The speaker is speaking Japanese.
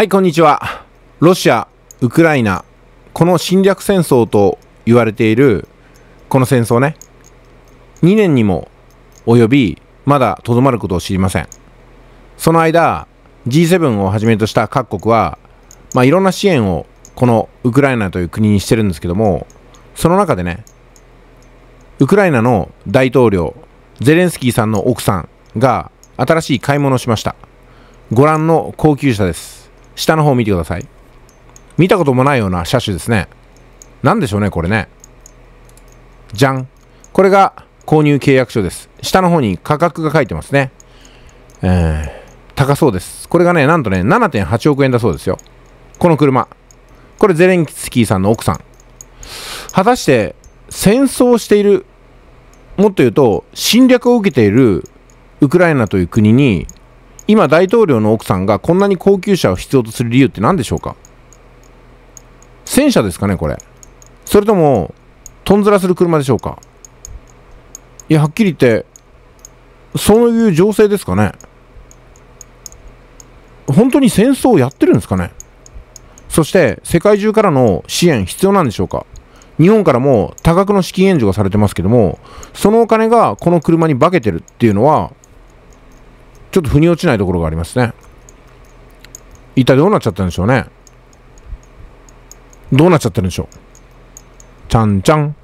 はい、こんにちは。ロシア、ウクライナ、この侵略戦争と言われている、この戦争ね、2年にも及び、まだとどまることを知りません。その間、G7 をはじめとした各国は、まあ、いろんな支援をこのウクライナという国にしてるんですけども、その中でね、ウクライナの大統領、ゼレンスキーさんの奥さんが新しい買い物をしました。ご覧の高級車です。下の方見てください。見たこともないような車種ですね。なんでしょうね、これね。じゃん。これが購入契約書です。下の方に価格が書いてますね。えー、高そうです。これがね、なんとね、7.8億円だそうですよ。この車。これゼレンスキーさんの奥さん。果たして、戦争している、もっと言うと、侵略を受けているウクライナという国に今大統領の奥さんがこんなに高級車を必要とする理由って何でしょうか戦車ですかねこれそれともとんずらする車でしょうかいやはっきり言ってそういう情勢ですかね本当に戦争をやってるんですかねそして世界中からの支援必要なんでしょうか日本からも多額の資金援助がされてますけどもそのお金がこの車に化けてるっていうのはちょっと腑に落ちないところがありますね一体どうなっちゃったんでしょうねどうなっちゃってるんでしょうちゃんちゃん